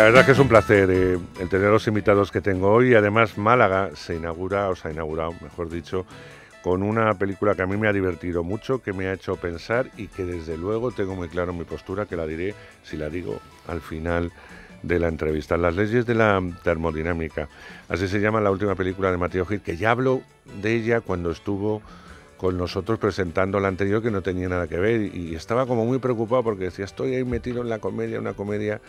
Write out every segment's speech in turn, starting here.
La verdad que es un placer eh, el tener los invitados que tengo hoy. Además, Málaga se inaugura, o se ha inaugurado, mejor dicho, con una película que a mí me ha divertido mucho, que me ha hecho pensar y que desde luego tengo muy claro mi postura, que la diré, si la digo, al final de la entrevista. Las leyes de la termodinámica. Así se llama la última película de Mateo Gil, que ya hablo de ella cuando estuvo con nosotros presentando la anterior que no tenía nada que ver y estaba como muy preocupado porque decía, estoy ahí metido en la comedia, una comedia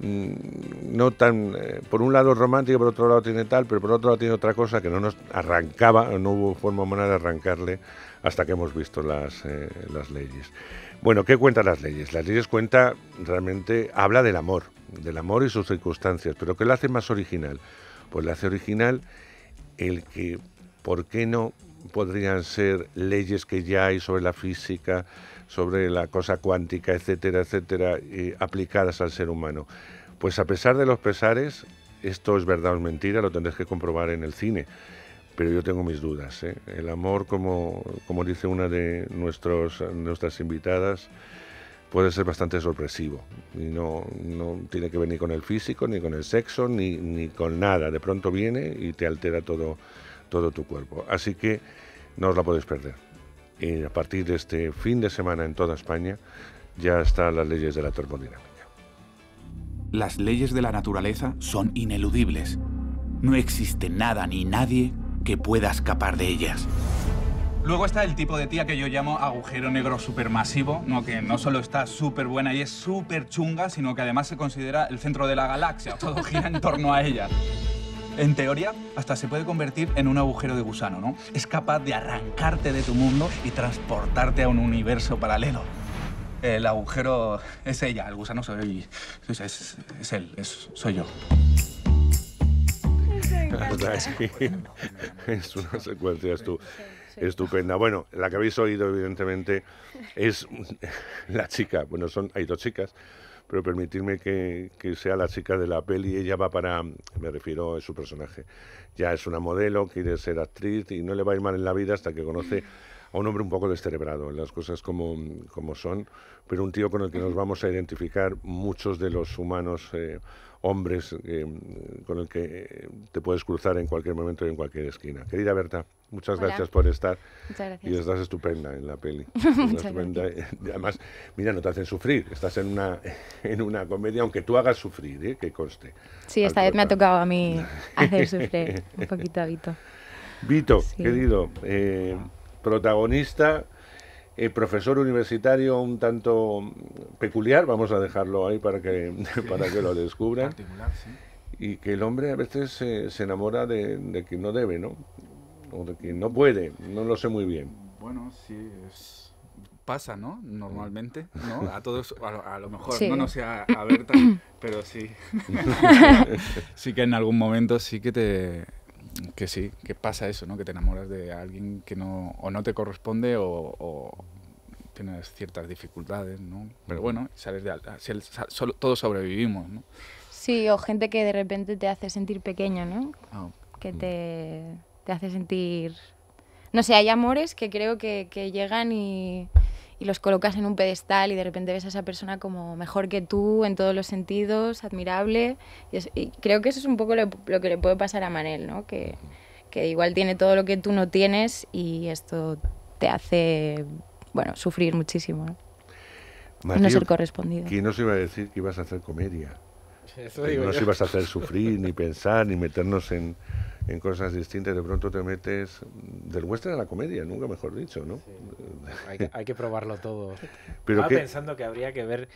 Mm, no tan, eh, por un lado romántico, por otro lado tiene tal, pero por otro lado tiene otra cosa que no nos arrancaba, no hubo forma humana de arrancarle hasta que hemos visto las, eh, leyes. Bueno, ¿qué cuentan las leyes? Las leyes cuenta realmente, habla del amor, del amor y sus circunstancias, pero ¿qué lo hace más original? Pues le hace original el que, ¿por qué no podrían ser leyes que ya hay sobre la física, sobre la cosa cuántica, etcétera, etcétera, aplicadas al ser humano. Pues a pesar de los pesares, esto es verdad o mentira, lo tendréis que comprobar en el cine. Pero yo tengo mis dudas. ¿eh? El amor, como, como dice una de nuestros, nuestras invitadas, puede ser bastante sorpresivo. Y no, no tiene que ver ni con el físico, ni con el sexo, ni, ni con nada. De pronto viene y te altera todo, todo tu cuerpo. Así que no os la podéis perder. Y a partir de este fin de semana en toda España ya están las leyes de la termodinámica. Las leyes de la naturaleza son ineludibles. No existe nada ni nadie que pueda escapar de ellas. Luego está el tipo de tía que yo llamo agujero negro supermasivo, ¿no? que no solo está súper buena y es súper chunga, sino que además se considera el centro de la galaxia. Todo gira en torno a ella. En teoría, hasta se puede convertir en un agujero de gusano, ¿no? Es capaz de arrancarte de tu mundo y transportarte a un universo paralelo. El agujero es ella, el gusano soy... yo, es, él, soy yo. es una secuencia estupenda. Bueno, la que habéis oído, evidentemente, es la chica. Bueno, son, hay dos chicas pero permitirme que, sea la chica de la peli, ella va para, me refiero a su personaje, ya es una modelo, quiere ser actriz y no le va a ir mal en la vida hasta que conoce a un hombre un poco descerebrado, las cosas como, como son, pero un tío con el que nos vamos a identificar muchos de los humanos. Eh, hombres eh, con el que eh, te puedes cruzar en cualquier momento y en cualquier esquina. Querida Berta, muchas gracias por estar. Muchas gracias. Y estás estupenda en la peli. estupenda. Además, mira, no te hacen sufrir. Estás en una, en una comedia, aunque tú hagas sufrir, ¿eh? que conste. Sí, esta vez me ha tocado a mí hacer sufrir un poquito a Vito. Vito, querido, eh, protagonista el profesor universitario un tanto peculiar, vamos a dejarlo ahí para que, para que lo descubran. Y que el hombre a veces eh, se, enamora de, quien no debe, ¿no? O de quien no puede, no lo sé muy bien. Bueno, sí, es... pasa, ¿no? Normalmente, mm. ¿no? A todos, a, lo mejor, no no sea a Berta, pero sí. sí que en algún momento sí que te que sí, que pasa eso, ¿no? Que te enamoras de alguien que no, o no te corresponde o, tienes ciertas dificultades, ¿no? Pero bueno, sales de alta, todos sobrevivimos, ¿no? Sí, o gente que de repente te hace sentir pequeño, ¿no? Ah, que mm. te, hace sentir... No sé, hay amores que creo que llegan y y los colocas en un pedestal y de repente ves a esa persona como mejor que tú en todos los sentidos, admirable. Y, creo que eso es un poco lo, que le puede pasar a Manel, ¿no? Que, que igual tiene todo lo que tú no tienes y esto te hace, bueno, sufrir muchísimo, ¿no? no ser correspondido. ¿Quién nos iba a decir que ibas a hacer comedia. Eso no ibas a hacer sufrir, ni pensar, ni meternos en, en cosas distintas, de pronto te metes del western a la comedia, nunca mejor dicho, ¿no? hay, que, probarlo todo. Pero Estaba pensando que habría que ver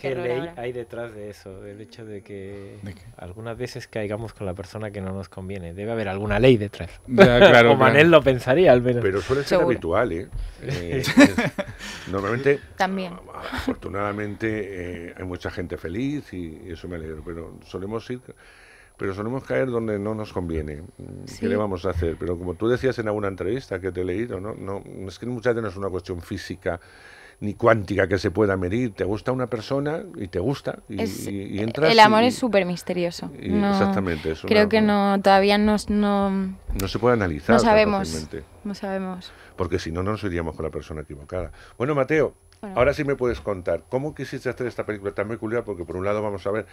qué ley hay detrás de eso, El hecho de que algunas veces caigamos con la persona que no nos conviene. Debe haber alguna ley detrás. o Manel lo pensaría al menos. Pero suele ser habitual, ¿eh? eh normalmente, También. Ah, afortunadamente, eh, hay mucha gente feliz y eso me alegra, pero solemos ir pero solemos caer donde no nos conviene. Mm, ¿Qué le vamos a hacer? Pero como tú decías en alguna entrevista que te he leído, ¿no? No, es que muchas veces no es una cuestión física ni cuántica que se pueda medir. Te gusta una persona y te gusta y, entras El amor es súper misterioso. exactamente Creo que no, todavía no, no... se puede analizar. No sabemos. No sabemos. Porque si no, no nos iríamos con la persona equivocada. Bueno, Mateo, Ahora sí me puedes contar, ¿cómo quisiste hacer esta película tan peculiar? Porque por un lado vamos a ver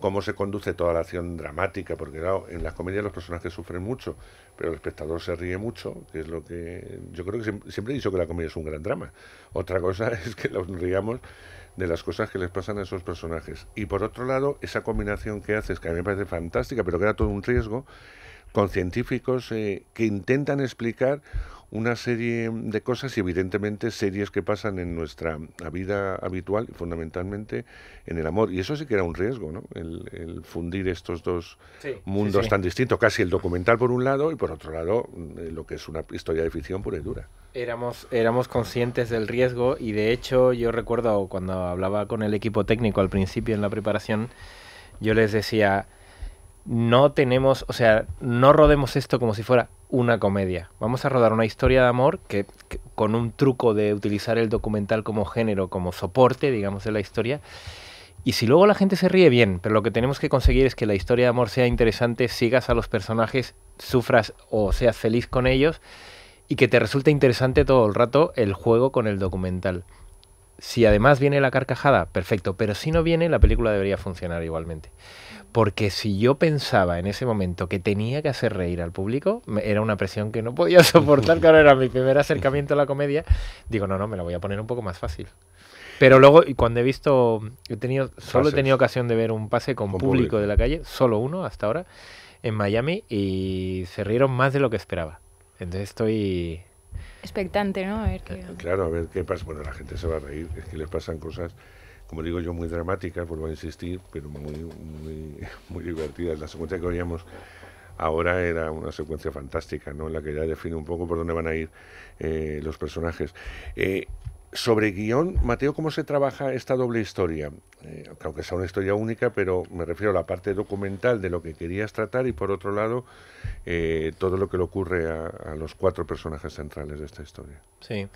cómo se conduce toda la acción dramática, porque en las comedias los personajes sufren mucho, pero el espectador se ríe mucho, que es lo que yo creo que siempre, he dicho que la comedia es un gran drama. Otra cosa es que nos riamos de las cosas que les pasan a esos personajes. Y por otro lado, esa combinación que haces, que a mí me parece fantástica, pero que era todo un riesgo, con científicos eh, que intentan explicar una serie de cosas y evidentemente series que pasan en nuestra vida habitual y fundamentalmente en el amor. Y eso sí que era un riesgo, ¿no? El, fundir estos dos mundos tan distintos, casi el documental por un lado y por otro lado eh, lo que es una historia de ficción pura y dura. Éramos, éramos conscientes del riesgo y de hecho yo recuerdo cuando hablaba con el equipo técnico al principio en la preparación, yo les decía, no tenemos, o sea, no rodemos esto como si fuera una comedia. Vamos a rodar una historia de amor que, con un truco de utilizar el documental como género, como soporte, digamos, de la historia. Y si luego la gente se ríe bien, pero lo que tenemos que conseguir es que la historia de amor sea interesante, sigas a los personajes, sufras o seas feliz con ellos y que te resulte interesante todo el rato el juego con el documental. Si además viene la carcajada, perfecto, pero si no viene, la película debería funcionar igualmente porque si yo pensaba en ese momento que tenía que hacer reír al público, era una presión que no podía soportar, claro, era mi primer acercamiento a la comedia, digo, no, no, me la voy a poner un poco más fácil. Pero luego, cuando he visto, he tenido, solo he tenido ocasión de ver un pase con, público, de la calle, solo uno hasta ahora, en Miami, y se rieron más de lo que esperaba. Entonces estoy, expectante, ¿no? A ver eh, Claro, a ver qué pasa. Bueno, la gente se va a reír, es que les pasan cosas como digo yo, muy dramáticas, vuelvo a insistir, pero muy, muy, muy divertidas. La secuencia que oíamos ahora era una secuencia fantástica, ¿no? en la que ya define un poco por dónde van a ir eh, los personajes. Eh, sobre guión, Mateo, ¿cómo se trabaja esta doble historia? Eh, aunque sea una historia única, pero me refiero a la parte documental de lo que querías tratar y por otro lado, todo lo que le ocurre a, a los cuatro personajes centrales de esta historia. Sí.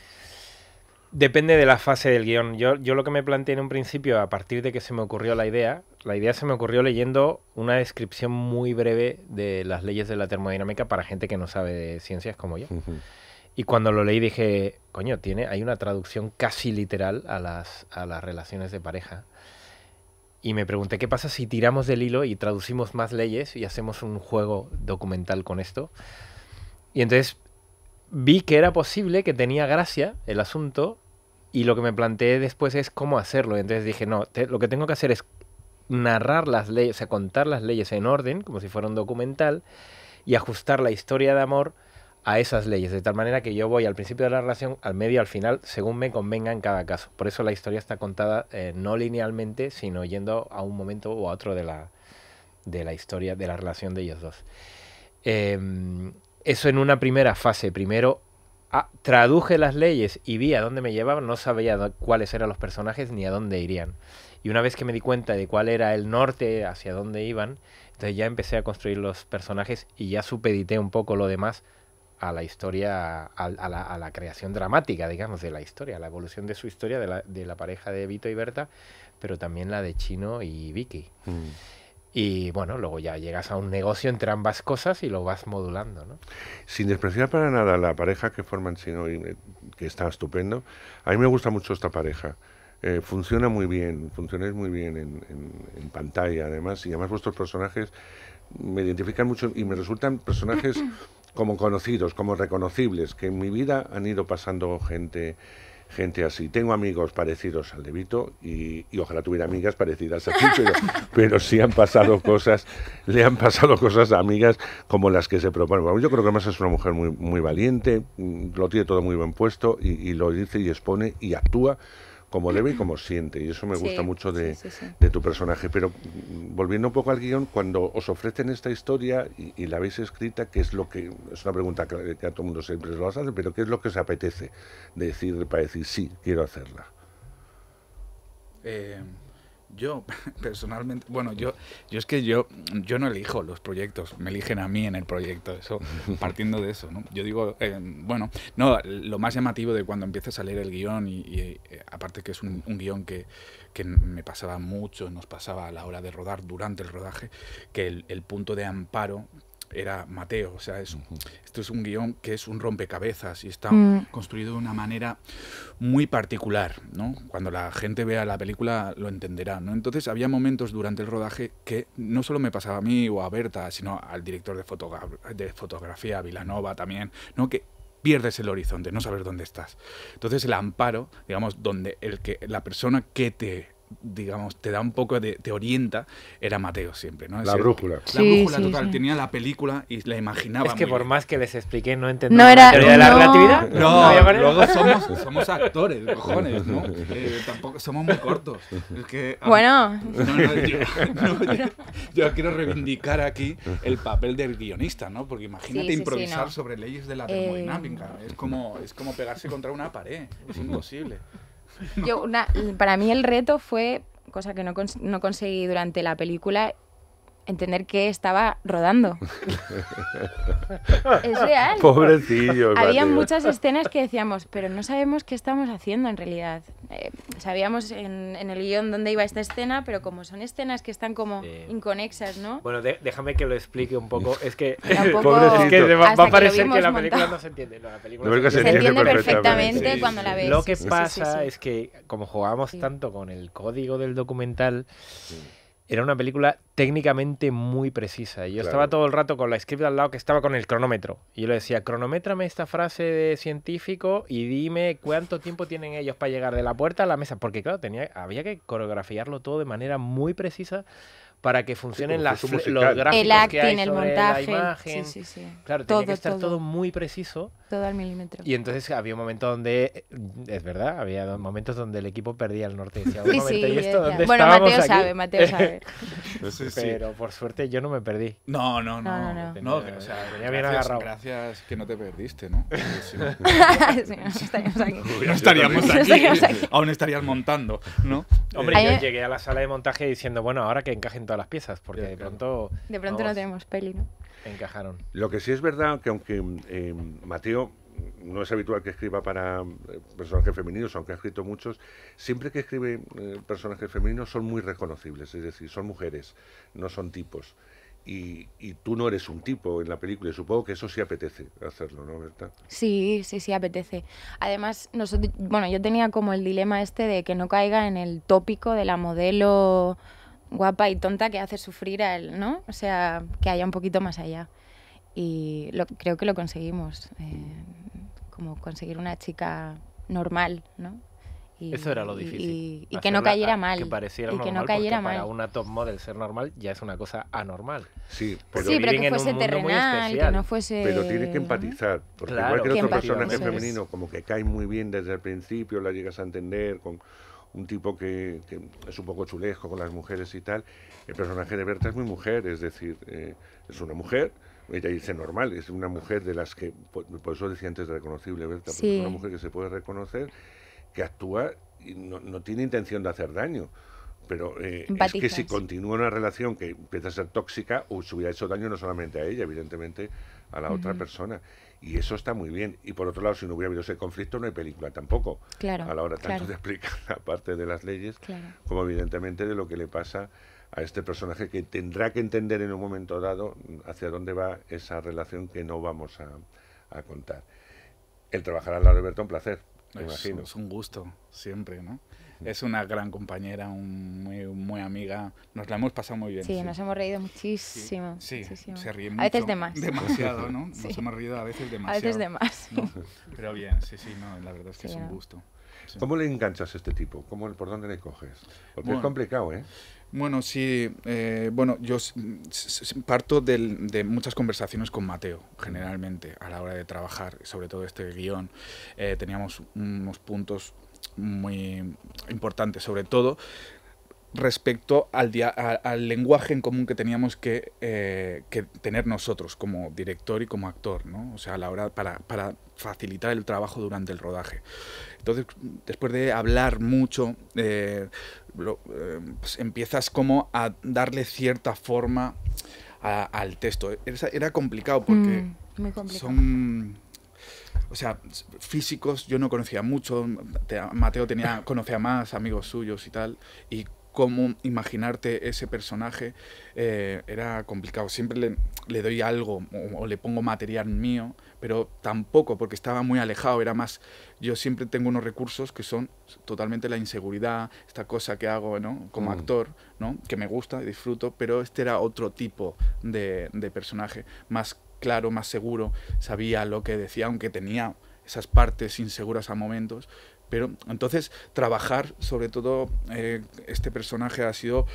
Depende de la fase del guión. Yo, yo lo que me planteé en un principio, a partir de que se me ocurrió la idea, la idea se me ocurrió leyendo una descripción muy breve de las leyes de la termodinámica para gente que no sabe de ciencias como yo. Y cuando lo leí dije, coño, tiene, hay una traducción casi literal a las, a las relaciones de pareja. Y me pregunté, ¿qué pasa si tiramos del hilo y traducimos más leyes y hacemos un juego documental con esto? Y entonces vi que era posible, que tenía gracia el asunto, y lo que me planteé después es cómo hacerlo. entonces dije, no, lo que tengo que hacer es narrar las leyes, o sea, contar las leyes en orden, como si fuera un documental, y ajustar la historia de amor a esas leyes, de tal manera que yo voy al principio de la relación, al medio, al final, según me convenga en cada caso. Por eso la historia está contada eh, no linealmente, sino yendo a un momento u a otro de la, de la historia, de la relación de ellos dos. Em, eso en una primera fase. Primero Ah, traduje las leyes y vi a dónde me llevaban, no sabía cuáles eran los personajes ni a dónde irían. Y una vez que me di cuenta de cuál era el norte, hacia dónde iban, entonces ya empecé a construir los personajes y ya supedité un poco lo demás a la historia, a, la, creación dramática, digamos, de la historia, a la evolución de su historia, de la, pareja de Vito y Berta, pero también la de Chino y Vicky. Mm. Y bueno, luego ya llegas a un negocio entre ambas cosas y lo vas modulando. ¿no? Sin despreciar para nada la pareja que forman sino eh, que está estupendo, a mí me gusta mucho esta pareja. Eh, funciona muy bien, funciona muy bien en, en, pantalla además, y además vuestros personajes me identifican mucho y me resultan personajes como conocidos, como reconocibles, que en mi vida han ido pasando gente gente así. Tengo amigos parecidos al Devito y, ojalá tuviera amigas parecidas a ti, pero, sí han pasado cosas, le han pasado cosas a amigas como las que se proponen. yo creo que además es una mujer muy, muy valiente, mm, lo tiene todo muy bien puesto y, lo dice y expone y actúa como debe y como siente. Y eso me gusta mucho de, de, tu personaje. Pero volviendo un poco al guión, cuando os ofrecen esta historia y, la habéis escrita, ¿qué es lo que, es una pregunta que, a todo el mundo siempre se lo hace, pero qué es lo que os apetece decir para decir, sí, quiero hacerla? Eh, yo personalmente, bueno, yo, yo es que yo, yo no elijo los proyectos, me eligen a mí en el proyecto, eso, partiendo de eso, ¿no? Yo digo, eh, bueno, no, lo más llamativo de cuando empiezas a leer el guión y, eh, aparte que es un, un guión que, que me pasaba mucho, nos pasaba a la hora de rodar, durante el rodaje, que el, punto de amparo era Mateo. O sea, es, esto es un guión que es un rompecabezas y está mm. construido de una manera muy particular, ¿no? Cuando la gente vea la película lo entenderá, ¿no? Entonces había momentos durante el rodaje que no solo me pasaba a mí o a Berta, sino al director de, fotografía, Vilanova también, ¿no? Que pierdes el horizonte, no sabes dónde estás. Entonces el amparo, digamos, donde el que, la persona que te digamos, te da un poco de, te orienta, era Mateo siempre, ¿no? la brújula. La brújula total, tenía la película y la imaginaba. Es que por más que les expliqué, no entendía era, la teoría de la relatividad. No, luego somos, somos actores, cojones, ¿no? Eh, tampoco, somos muy cortos. Es que, bueno. Yo, quiero reivindicar aquí el papel del guionista, ¿no? Porque imagínate improvisar sobre leyes de la termodinámica. Eh, es, como, es como pegarse contra una pared, es imposible. Yo una, para mí el reto fue, cosa que no, no conseguí durante la película, entender que estaba rodando. es real. Pobrecillo. Había muchas escenas que decíamos, pero no sabemos qué estamos haciendo en realidad. Eh, sabíamos en, el guión dónde iba esta escena, pero como son escenas que están como inconexas, ¿no? Bueno, déjame que lo explique un poco. Es que, va, a parecer que, la película no se entiende. No, la película se, entiende, perfectamente, cuando la ves. Lo que pasa es que como jugamos tanto con el código del documental era una película técnicamente muy precisa. Yo estaba todo el rato con la script al lado que estaba con el cronómetro. Y yo le decía, cronométrame esta frase de científico y dime cuánto tiempo tienen ellos para llegar de la puerta a la mesa. Porque claro, tenía, había que coreografiarlo todo de manera muy precisa para que funcionen las, los gráficos el acting, que hay sobre el montaje, la imagen. Sí, sí, claro, todo, que estar todo. muy preciso. Todo al milímetro. Y entonces había un momento donde, eh, es verdad, había momentos donde el equipo perdía el norte. Bueno, Mateo sabe, Mateo sabe. Pero por suerte yo no me perdí. No, no, no. no, o sea, bien agarrado. Gracias que no te perdiste, ¿no? estaríamos aquí. no estaríamos aquí. Aún estarías montando, ¿no? Hombre, yo llegué a la sala de montaje diciendo, bueno, ahora que encajen las piezas, porque de pronto... De pronto no tenemos peli, ¿no? Encajaron. Lo que sí es verdad que aunque eh, Mateo no es habitual que escriba para eh, personajes femeninos, aunque ha escrito muchos, siempre que escribe eh, personajes femeninos son muy reconocibles, es decir, son mujeres, no son tipos. Y, tú no eres un tipo en la película y supongo que eso sí apetece hacerlo, ¿no, ¿verdad? Sí, sí, sí apetece. Además, nosotros, bueno, yo tenía como el dilema este de que no caiga en el tópico de la modelo guapa y tonta que hace sufrir a él, ¿no? O sea, que haya un poquito más allá. Y creo que lo conseguimos, eh, como conseguir una chica normal, ¿no? Eso era lo difícil. Y, que no cayera mal. Que pareciera y que no cayera mal. Para una top model ser normal ya es una cosa anormal. Sí, pero, que fuese terrenal, que no fuese. Pero tienes que empatizar. Porque igual que otro personaje femenino, como que cae muy bien desde el principio, la llegas a entender con un tipo que, es un poco chulejo con las mujeres y tal. El personaje de Berta es muy mujer, es decir, eh, es una mujer, ella dice normal, es una mujer de las que, por, eso decía antes de reconocible Berta, es una mujer que se puede reconocer, que actúa y no, tiene intención de hacer daño. Pero eh, es que si continúa una relación que empieza a ser tóxica, o se hubiera hecho daño no solamente a ella, evidentemente a la otra persona. Y eso está muy bien. Y por otro lado, si no hubiera habido ese conflicto, no hay película tampoco. Claro, a la hora tanto de explicar la parte de las leyes, como evidentemente de lo que le pasa a este personaje que tendrá que entender en un momento dado hacia dónde va esa relación que no vamos a, contar. El trabajar al lado de es un placer, imagino. Es un gusto, siempre, ¿no? Es una gran compañera, un, muy, muy, amiga. Nos la hemos pasado muy bien. Sí, nos hemos reído muchísimo. Sí, se ríe mucho. A veces de más. Demasiado, ¿no? Nos hemos reído a veces demasiado. A veces de más. Pero bien, sí, sí, no, la verdad es que es un gusto. ¿Cómo le enganchas a este tipo? ¿Cómo, ¿Por dónde le coges? Porque es complicado, ¿eh? Bueno, sí, eh, bueno, yo parto de muchas conversaciones con Mateo, generalmente, a la hora de trabajar, sobre todo este guión. Eh, teníamos unos puntos muy importante, sobre todo respecto al, al lenguaje en común que teníamos eh, que, tener nosotros como director y como actor, O sea, la hora para, facilitar el trabajo durante el rodaje. Entonces, después de hablar mucho, eh, eh, pues empiezas como a darle cierta forma al texto. Era, complicado porque mm, son o sea, físicos yo no conocía mucho, Mateo tenía, conocía más amigos suyos y tal, y cómo imaginarte ese personaje eh, era complicado. Siempre le, doy algo o, le pongo material mío, pero tampoco, porque estaba muy alejado, era más, yo siempre tengo unos recursos que son totalmente la inseguridad, esta cosa que hago como mm. actor, ¿no? que me gusta, disfruto, pero este era otro tipo de, de personaje, más claro, más seguro, sabía lo que decía, aunque tenía esas partes inseguras a momentos. Pero entonces trabajar sobre todo eh, este personaje ha sido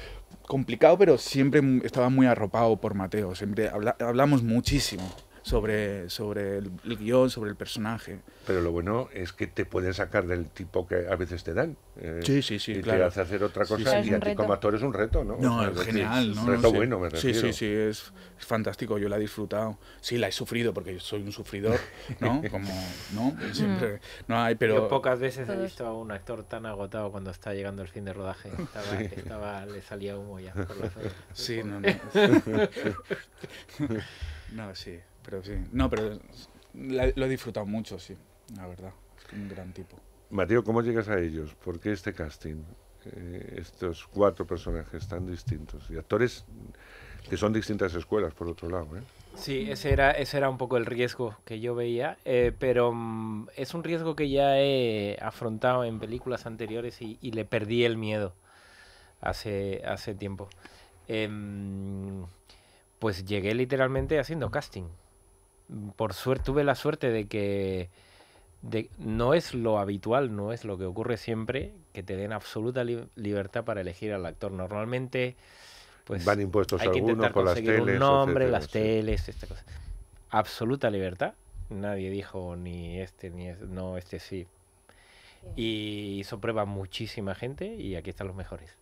complicado, pero siempre estaba muy arropado por Mateo, siempre hablamos muchísimo, sobre, sobre el, guión, sobre el personaje. Pero lo bueno es que te pueden sacar del tipo que a veces te dan. Eh, sí, sí, sí. Y te hace hacer otra cosa y como actor es un reto, ¿no? No, es genial. un reto bueno, me refiero. Sí, sí, sí, es, fantástico, yo la he disfrutado. Sí, la he sufrido porque yo soy un sufridor, ¿no? Como, ¿no? Siempre, mm. no hay, pero... Yo pocas veces he visto a un actor tan agotado cuando está llegando el fin de rodaje. Estaba, le salía humo ya por la Sí, no, no. no, sí no, pero lo he disfrutado mucho, sí, la verdad. Es un gran tipo. Mateo, ¿cómo llegas a ellos? ¿Por qué este casting? Eh, estos cuatro personajes tan distintos y actores que son distintas escuelas, por otro lado. ¿eh? Sí, ese era, ese era un poco el riesgo que yo veía, eh, pero mm, es un riesgo que ya he afrontado en películas anteriores y, le perdí el miedo hace, hace tiempo. Em, pues llegué literalmente haciendo casting por suerte tuve la suerte de que no es lo habitual, no es lo que ocurre siempre, que te den absoluta libertad para elegir al actor. Normalmente, pues van impuestos hay que las teles, un nombre, las teles, esta cosa. Absoluta libertad. Nadie dijo ni este ni este, no este sí. Y hizo prueba muchísima gente y aquí están los mejores.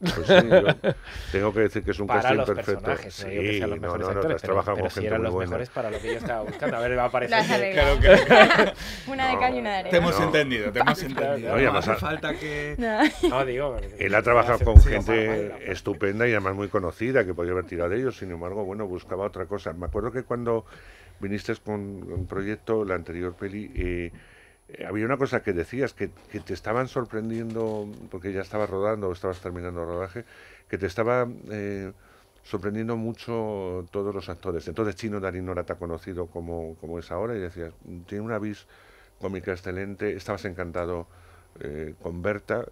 Pues tengo que decir que es un para casting perfecto. Personajes, sí, que sean los no, no, no, actores, pero, si gente eran los mejores para lo que yo estaba buscando. A ver, va a aparecer. una de calle y una de arena. Te hemos entendido, hemos entendido. No, hace falta que. No, digo. Él ha trabajado con gente estupenda y además muy conocida que podía haber tirado de ellos. Sin embargo, bueno, buscaba otra cosa. Me acuerdo que cuando viniste con un proyecto, la anterior peli. Eh, eh, había una cosa que decías, que, te estaban sorprendiendo, porque ya estabas rodando o estabas terminando el rodaje, que te estaba eh, sorprendiendo mucho todos los actores. Entonces Chino Darín no era tan conocido como, es ahora y decías, tiene una vis cómica excelente, estabas encantado eh, con Berta,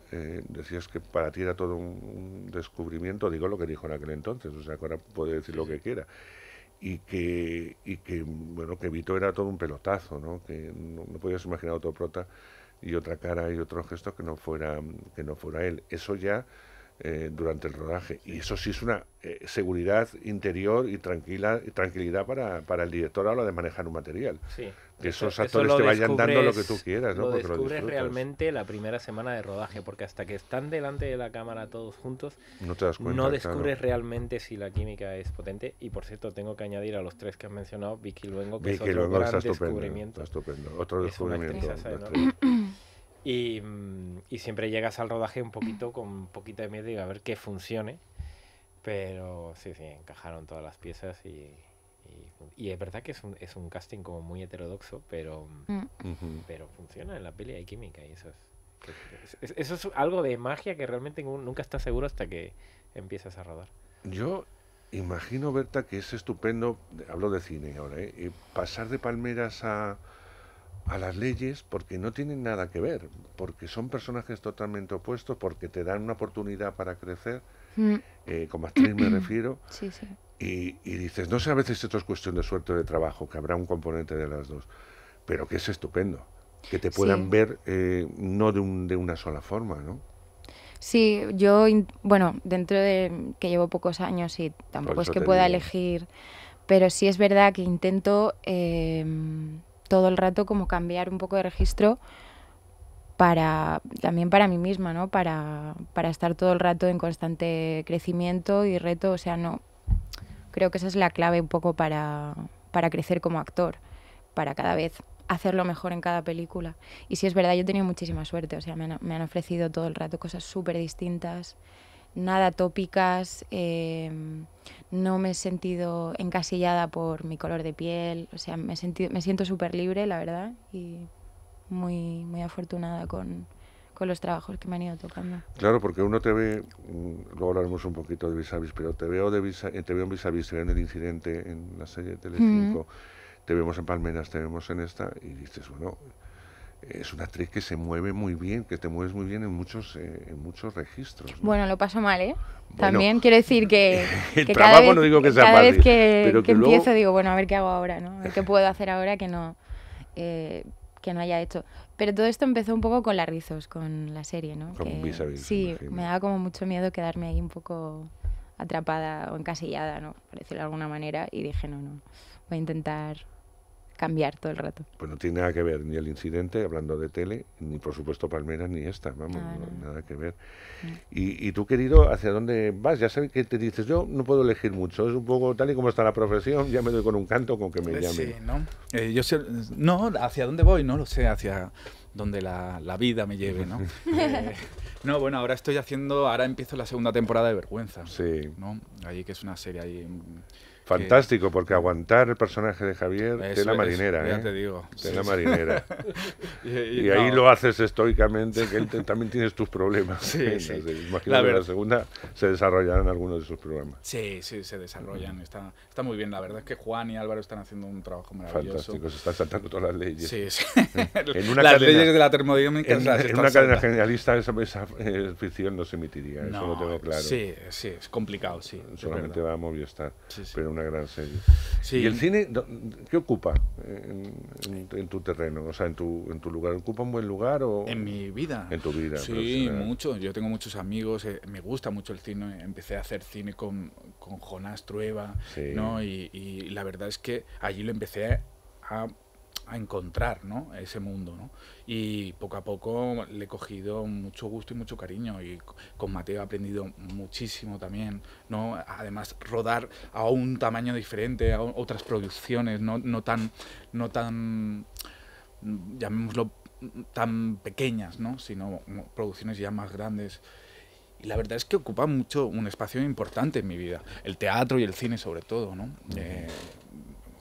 decías que para ti era todo un, descubrimiento, digo lo que dijo en aquel entonces, o sea, ahora puede decir lo que quiera y que, y que bueno que Vito era todo un pelotazo, ¿no? que no, podías imaginar otro prota y otra cara y otro gesto que no fuera que no fuera él. Eso ya eh, durante el rodaje. Y eso sí es una eh, seguridad interior y tranquila tranquilidad para, el director a la de manejar un material. Que esos actores te vayan dando lo que tú quieras. ¿no? Lo descubres realmente la primera semana de rodaje, porque hasta que están delante de la cámara todos juntos, no, descubres realmente si la química es potente. Y por cierto, tengo que añadir a los tres que has mencionado, Vicky Luengo, que es otro gran descubrimiento. Otro descubrimiento. Y, y, siempre llegas al rodaje un poquito con un poquito de miedo y a ver qué funcione. Pero sí, sí, encajaron todas las piezas y, y, es verdad que es un, es un casting como muy heterodoxo, pero, mm. pero funciona en la peli, hay química y eso es, eso es algo de magia que realmente nunca estás seguro hasta que empiezas a rodar. Yo imagino, Berta, que es estupendo, hablo de cine ahora, ¿eh? pasar de Palmeras a, a las leyes porque no tienen nada que ver, porque son personajes totalmente opuestos, porque te dan una oportunidad para crecer, mm. eh, como actriz me refiero, Y, dices, no sé, a veces esto es cuestión de suerte de trabajo, que habrá un componente de las dos, pero que es estupendo, que te puedan ver eh, no de, una sola forma, ¿no? Sí, yo, bueno, dentro de que llevo pocos años y tampoco es que pueda elegir, pero sí es verdad que intento... Eh, todo el rato como cambiar un poco de registro para también para mí misma, ¿no? Para, estar todo el rato en constante crecimiento y reto, o sea, no creo que esa es la clave un poco para, para crecer como actor, para cada vez hacerlo mejor en cada película. Y si es verdad, yo he tenido muchísima suerte, o sea, me han, me han ofrecido todo el rato cosas súper distintas nada tópicas, em, no me he sentido encasillada por mi color de piel, o sea, me, he sentido, me siento súper libre, la verdad, y muy, muy afortunada con, los trabajos que me han ido tocando. Claro, porque uno te ve, mm, luego hablaremos un poquito de vis pero te veo, de eh, te veo en vis te veo en el incidente en la serie de Telecinco, te vemos en Palmeras, te vemos en esta, y dices, bueno, es una actriz que se mueve muy bien, que te mueves muy bien en muchos, eh, en muchos registros. Bueno, lo paso mal, ¿eh? También quiero decir que, cada vez, no digo que sea empiezo digo, bueno, a ver qué hago ahora, ¿no? qué puedo hacer ahora que no, eh, que no haya hecho. Pero todo esto empezó un poco con las Rizos, con la serie, ¿no? Con vis sí, me, me daba como mucho miedo quedarme ahí un poco atrapada o encasillada, ¿no? Por decirlo de alguna manera, y dije, no, no, voy a intentar cambiar todo el rato. Pues no tiene nada que ver ni el incidente, hablando de tele, ni por supuesto Palmera ni esta, vamos, nada que ver. Mm. Y, y, tú, querido, ¿hacia dónde vas? Ya sabes que te dices, yo no puedo elegir mucho, es un poco tal y como está la profesión, ya me doy con un canto con que me llame. Sí, ¿no? Eh, yo sé, no, ¿hacia dónde voy? No lo sé, hacia donde la, vida me lleve, ¿no? Eh, no, bueno, ahora estoy haciendo, ahora empiezo la segunda temporada de Vergüenza. Sí allí que es una serie ahí. Mm, Fantástico, porque mm. aguantar el personaje de Javier de la marinera, ya ¿eh? te digo. de la marinera. y, ahí lo haces estoicamente, que él también tienes tus problemas. Sí, Imagino la que la segunda se desarrollarán algunos de sus problemas Sí, sí, se desarrollan. Está, está muy bien. La verdad es que Juan y Álvaro están haciendo un trabajo maravilloso. Fantástico, se están saltando todas las leyes. Sí, sí. en una las cadena, leyes de la termodinámica. En, una cadena generalista esa, eh, ficción no se emitiría, eso lo tengo claro. Sí, sí, es complicado, sí solamente va a Movistar, pero una gran serie. ¿Y el cine qué ocupa en, tu terreno? O sea, en tu, en tu lugar. ¿Ocupa un buen lugar? o En mi vida. En tu vida. Sí, mucho. Yo tengo muchos amigos, eh, me gusta mucho el cine. Empecé a hacer cine con, con Jonás Trueba, ¿no? y la verdad es que allí lo empecé a a encontrar ese mundo. Y poco a poco le he cogido mucho gusto y mucho cariño. Y con Mateo he aprendido muchísimo también. ¿no? Además, rodar a un tamaño diferente, a otras producciones, no, tan, no tan, llamémoslo, tan pequeñas, sino producciones ya más grandes. Y la verdad es que ocupa mucho un espacio importante en mi vida. El teatro y el cine sobre todo. ¿no?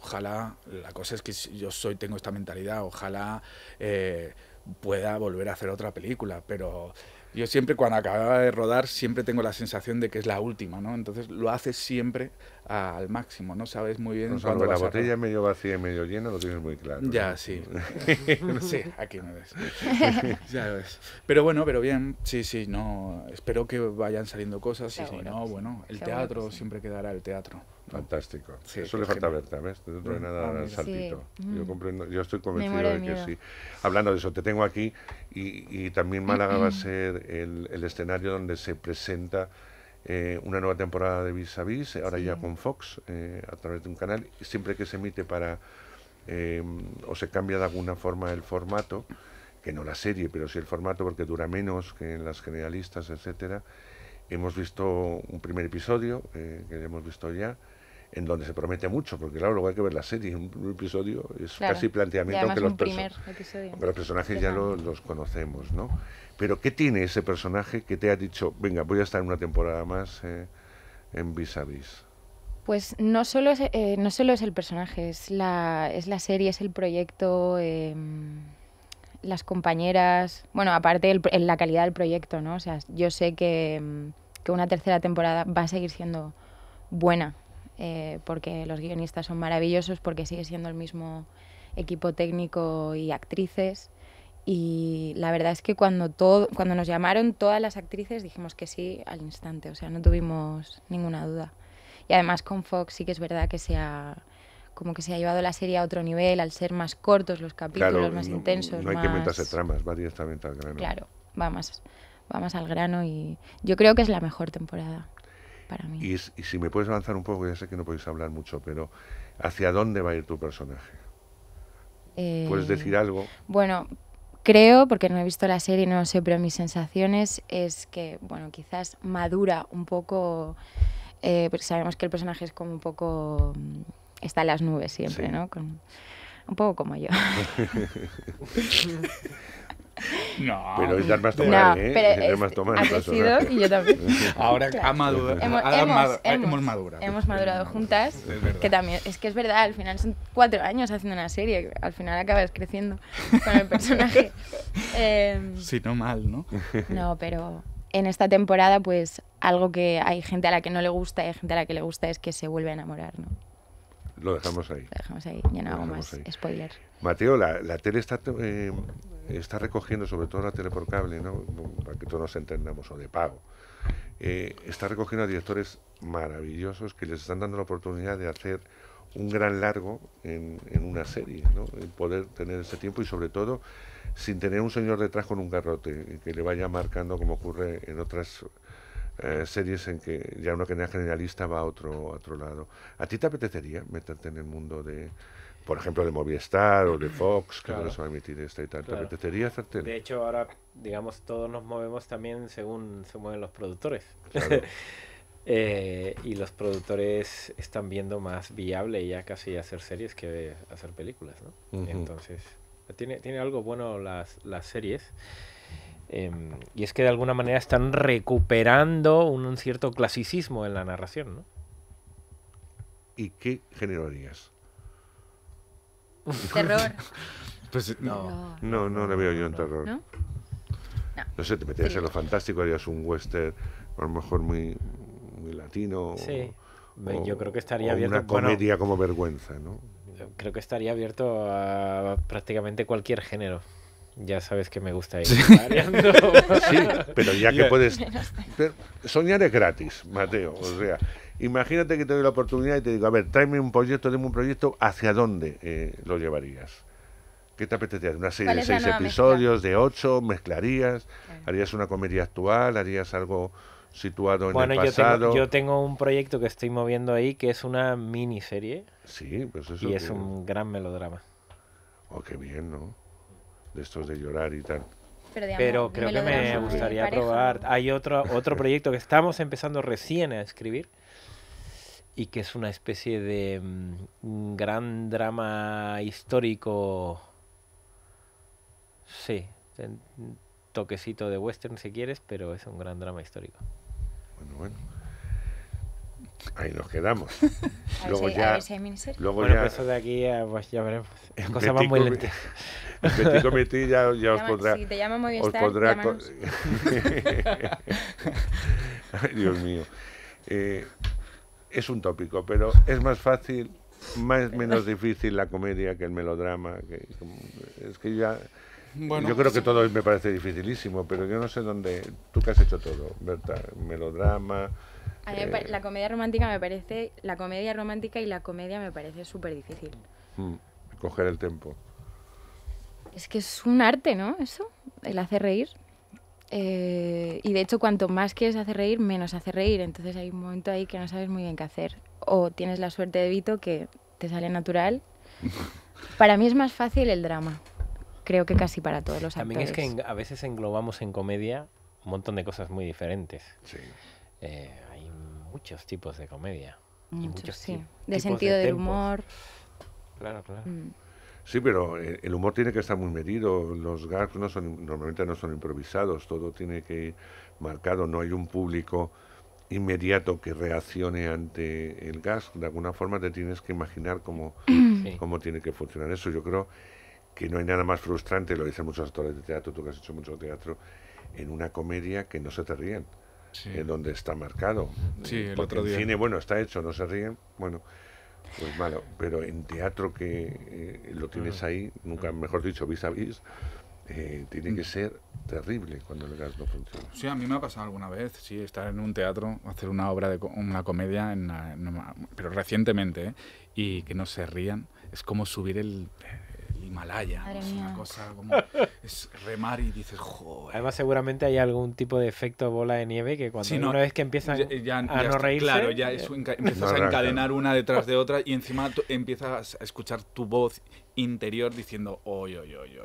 ojalá, la cosa es que yo soy, tengo esta mentalidad, ojalá eh, pueda volver a hacer otra película, pero yo siempre cuando acababa de rodar siempre tengo la sensación de que es la última, ¿no? Entonces lo haces siempre al máximo, ¿no? Sabes muy bien pues cuando la botella es medio vacía y medio llena lo tienes muy claro. Ya, sí. sí, aquí me ves. ya ves. Pero bueno, pero bien, sí, sí, no, espero que vayan saliendo cosas y si no, bueno, el teatro siempre quedará el teatro. Fantástico. Eso le falta ver, también. Dentro de nada, saltito. Mm. Yo, comprendo, yo estoy convencido de que sí. Hablando de eso, te tengo aquí y, y también Málaga va a ser el, escenario donde se presenta eh, una nueva temporada de Vis a Vis, ahora ya con Fox, eh, a través de un canal. Siempre que se emite para. Eh, o se cambia de alguna forma el formato, que no la serie, pero sí el formato, porque dura menos que en las generalistas, etcétera. Hemos visto un primer episodio, que hemos visto ya en donde se promete mucho, porque claro, luego hay que ver la serie, un, episodio es casi planteamiento aunque los, personajes ya los conocemos, ¿no? Pero ¿qué tiene ese personaje que te ha dicho, venga, voy a estar una temporada más eh, en Vis a Vis? Pues no solo es, eh, no solo es el personaje, es la, es la serie, es el proyecto, em, las compañeras, bueno, aparte la calidad del proyecto, ¿no? O sea, yo sé que, em, que una tercera temporada va a seguir siendo buena, eh, porque los guionistas son maravillosos, porque sigue siendo el mismo equipo técnico y actrices. Y la verdad es que cuando, todo, cuando nos llamaron todas las actrices dijimos que sí al instante, o sea, no tuvimos ninguna duda. Y además con Fox sí que es verdad que se ha, como que se ha llevado la serie a otro nivel, al ser más cortos los capítulos, más intensos. No hay que inventarse tramas, va directamente al grano. Claro, vamos al grano y yo creo que es la mejor temporada mí. Y, si me puedes avanzar un poco, ya sé que no podéis hablar mucho, pero ¿hacia dónde va a ir tu personaje? Eh, ¿Puedes decir algo? Bueno, creo, porque no he visto la serie, no sé, pero mis sensaciones es que, bueno, quizás madura un poco, eh, porque sabemos que el personaje es como un poco, mm, está en las nubes siempre, ¿no? un poco como yo. No. Pero ya ¿eh? Pero Ha crecido y yo también. Ahora ha madurado. Hemos, madurado. Hemos madurado juntas. Es que también, es que es verdad, al final son cuatro años haciendo una serie. Al final acabas creciendo con el personaje. eh, em, sí, no mal, ¿no? No, pero en esta temporada, pues algo que hay gente a la que no le gusta y hay gente a la que le gusta es que se vuelve a enamorar, ¿no? Lo dejamos ahí. dejamos ahí, ya no hago más spoiler. Mateo, la, tele está, eh, está recogiendo, sobre todo la tele por cable, para que todos nos entendamos, o de pago, eh, está recogiendo a directores maravillosos que les están dando la oportunidad de hacer un gran largo en, una serie, ¿no? poder tener ese tiempo y sobre todo sin tener un señor detrás con un garrote eh, que le vaya marcando como ocurre en otras eh, series en que ya uno que es generalista va a otro, a otro lado. ¿A ti te apetecería meterte en el mundo de, por ejemplo, de Movistar o de Fox, que se va a emitir esta y tal. ¿Te apetecería hacerte? De hecho, ahora, digamos, todos nos movemos también según se mueven los productores. Eh, y los productores están viendo más viable ya casi hacer series que hacer películas, ¿no? Entonces, tiene, tiene algo bueno las, las series. Em, y es que de alguna manera están recuperando un, cierto clasicismo en la narración, ¿no? ¿Y qué género harías? Pues, terror. no. No, no le veo yo en terror. ¿No? sé, te meterías en lo fantástico, harías un western, a lo mejor muy, latino. Sí. O, yo creo que estaría abierto a Una comedia como vergüenza, ¿no? Creo que estaría abierto a prácticamente cualquier género. Ya sabes que me gusta ir variando. Sí, pero ya que puedes... Soñar es gratis, Mateo. O sea, imagínate que te doy la oportunidad y te digo, a ver, tráeme un proyecto, dime un proyecto, ¿hacia dónde eh, lo llevarías? ¿Qué te apetecería? ¿Una serie de seis episodios, de ocho? ¿Mezclarías? ¿Harías una comedia actual? ¿Harías algo situado en el pasado? Bueno, yo, tengo, un proyecto que estoy moviendo ahí que es una miniserie. Sí, pues eso. Y es un gran melodrama. Oh, qué bien, ¿no? de estos de llorar y tal. Pero, creo que me gustaría probar. Hay otro, otro proyecto que estamos empezando recién a escribir y que es una especie de un mm, gran drama histórico. Sí, toquecito de western si quieres, pero es un gran drama histórico. Bueno, bueno. Ahí nos quedamos. luego ya, luego ya, pues de aquí pues veremos. cosas muy lentas. ya, os podrá. Si te llama os Dios mío. Eh, es un tópico, pero es más fácil, más menos difícil la comedia que el melodrama. es que ya. yo creo que todo me parece dificilísimo, pero yo no sé dónde. Tú que has hecho todo, Berta. Melodrama. A mí eh, la comedia romántica me parece. La comedia romántica y la comedia me parece súper difícil. Mm, coger el tiempo es que es un arte, ¿no? Eso, el hacer reír. Eh, y de hecho, cuanto más quieres hacer reír, menos hace reír. Entonces hay un momento ahí que no sabes muy bien qué hacer. O tienes la suerte de Vito que te sale natural. para mí es más fácil el drama. Creo que casi para todos los actores. También es que a veces englobamos en comedia un montón de cosas muy diferentes. Sí. Eh, hay muchos tipos de comedia. Muchos, sí. De sentido del humor. Claro, claro. Mm. Sí, pero eh, el humor tiene que estar muy medido. Los gags no son, normalmente no son improvisados. Todo tiene que ir marcado. No hay un público inmediato que reaccione ante el gas. De alguna forma te tienes que imaginar cómo, cómo tiene que funcionar eso. Yo creo que no hay nada más frustrante, lo dicen muchos actores de teatro, tú que has hecho mucho teatro, en una comedia que no se te ríen. en donde está marcado. Sí, el El cine, bueno, está hecho, no se ríen. Bueno, pues malo, pero en teatro que eh, lo tienes ahí, nunca mejor dicho, vis a vis, eh, tiene que mm. ser terrible cuando el gas no funciona. Sí, a mí me ha pasado alguna vez, sí, estar en un teatro, hacer una obra de una comedia, en pero recientemente, ¿eh? y que no se rían, es como subir el, Himalaya. es una cosa como es remar y dices, joder. Además, seguramente hay algún tipo de efecto bola de nieve que cuando una vez que empiezan a no reírse. Claro, ya empiezas a encadenar una detrás de otra y encima empiezas a escuchar tu voz interior diciendo, oye, oye, oye,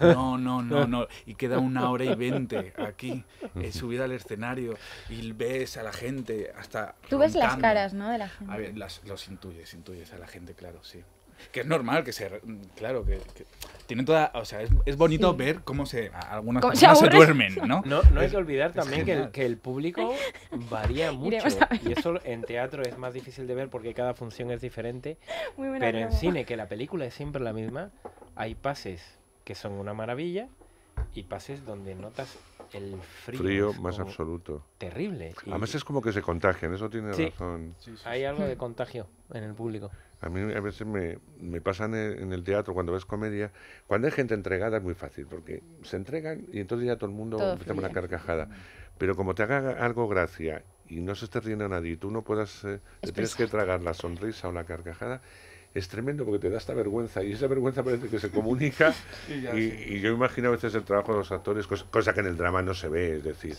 no, no, no, no, y queda una hora y veinte aquí, eh, subida al escenario, y ves a la gente hasta... Tú ves las caras, ¿no? De la gente. A ver, los intuyes, intuyes a la gente, claro, sí que es normal que se. Claro, que. tienen toda. O sea, es, bonito ver cómo se algunas personas se, duermen, ¿no? No, hay que olvidar también que el, público varía mucho. Y eso en teatro es más difícil de ver porque cada función es diferente. pero en cine, que la película es siempre la misma, hay pases que son una maravilla y pases donde notas el frío, frío más absoluto. Terrible. Además es como que se contagian, eso tiene razón. hay algo de hmm. contagio en el público. A mí a veces me, me pasan en el teatro cuando ves comedia, cuando hay gente entregada es muy fácil, porque se entregan y entonces ya todo el mundo empieza empieza una carcajada. Pero como te haga algo gracia y no se esté riendo nadie y tú no puedas, eh, tienes que tragar la sonrisa o la carcajada, es tremendo porque te da esta vergüenza y esa vergüenza parece que se comunica y, yo imagino a veces el trabajo de los actores, cosa, que en el drama no se ve, es decir,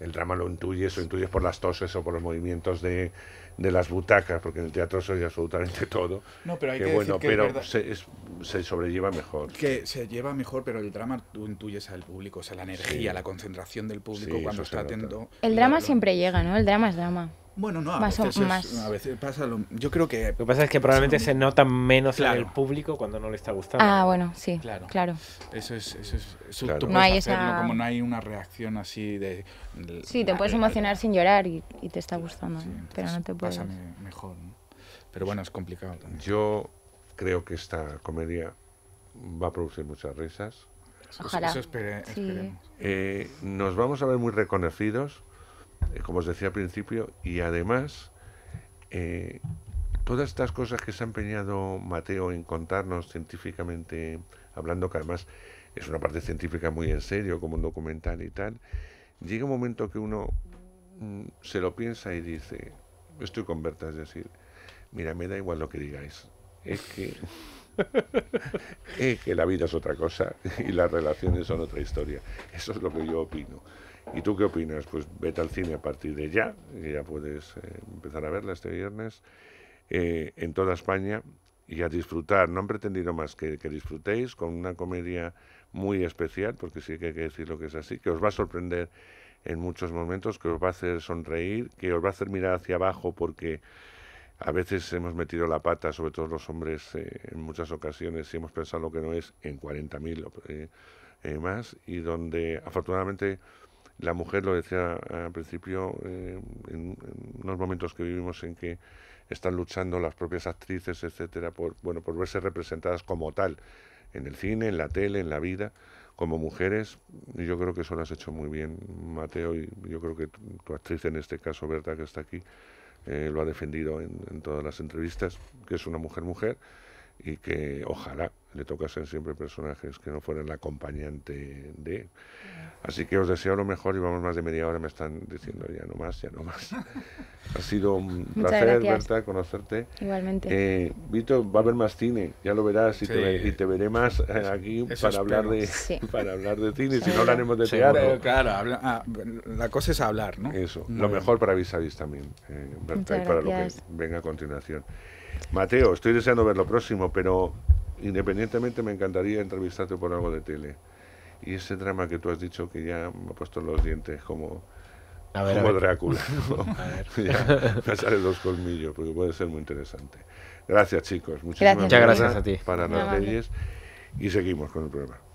el drama lo intuyes o intuyes por las toses o por los movimientos de, las butacas, porque en el teatro soy absolutamente todo. No, pero hay que, que bueno, pero se, sobrelleva mejor. Que se lleva mejor, pero el drama tú intuyes al público, o sea, la energía, la concentración del público cuando está atento. El drama siempre llega, ¿no? El drama es drama. Bueno, no, a, más veces, a veces pasa lo, Yo creo que... Lo que pasa es que probablemente se nota menos al en el público cuando no le está gustando. Ah, bueno, sí, claro. Eso es... Eso es no hay ¿eh? esa... como no hay una reacción así de... sí, te puedes emocionar sin llorar y, te está gustando, pero no te puedes... mejor, ¿no? Pero bueno, es complicado también. Yo creo que esta comedia va a producir muchas risas. Ojalá. Eso, eh, nos vamos a ver muy reconocidos eh, como os decía al principio, y además eh, todas estas cosas que se ha empeñado Mateo en contarnos científicamente hablando, que además es una parte científica muy en serio, como un documental y tal, llega un momento que uno mm, se lo piensa y dice, estoy Berta, es decir, mira, me da igual lo que digáis, es que... es que la vida es otra cosa y las relaciones son otra historia. Eso es lo que yo opino. ¿Y tú qué opinas? Pues vete al cine a partir de ya, ya puedes eh, empezar a verla este viernes, eh, en toda España y a disfrutar. No han pretendido más que, que disfrutéis con una comedia muy especial, porque sí que hay que decir lo que es así, que os va a sorprender en muchos momentos, que os va a hacer sonreír, que os va a hacer mirar hacia abajo porque... A veces hemos metido la pata, sobre todo los hombres, eh, en muchas ocasiones, y hemos pensado lo que no es en 40.000 más, y donde afortunadamente la mujer, lo decía al principio, eh, en, unos momentos que vivimos en que están luchando las propias actrices, etcétera, por, bueno, por verse representadas como tal, en el cine, en la tele, en la vida, como mujeres. Y yo creo que eso lo has hecho muy bien, Mateo, y yo creo que tu, actriz, en este caso, Berta, que está aquí, eh, lo ha defendido en, todas las entrevistas, que es una mujer-mujer. mujer mujer y que ojalá le tocasen siempre personajes que no fueran la acompañante de. Así que os deseo lo mejor y vamos más de media hora, me están diciendo ya no más, ya no más. ha sido un placer, verdad conocerte. Igualmente. Eh, Vito, va a haber más cine, ya lo verás y, te, veré más eh, aquí para hablar, de, para hablar de cine, si no hablaremos de teatro. Claro, ah, la cosa es hablar, ¿no? Eso, lo mejor para Vis a también, eh, y para lo que venga a continuación. Mateo, estoy deseando ver lo próximo, pero independientemente me encantaría entrevistarte por algo de tele. Y ese drama que tú has dicho que ya me ha puesto los dientes como, Drácula. A ver. me los colmillos, porque puede ser muy interesante. Gracias, chicos. Muchísimas Muchas gracias a ti. Para las leyes. Y seguimos con el programa.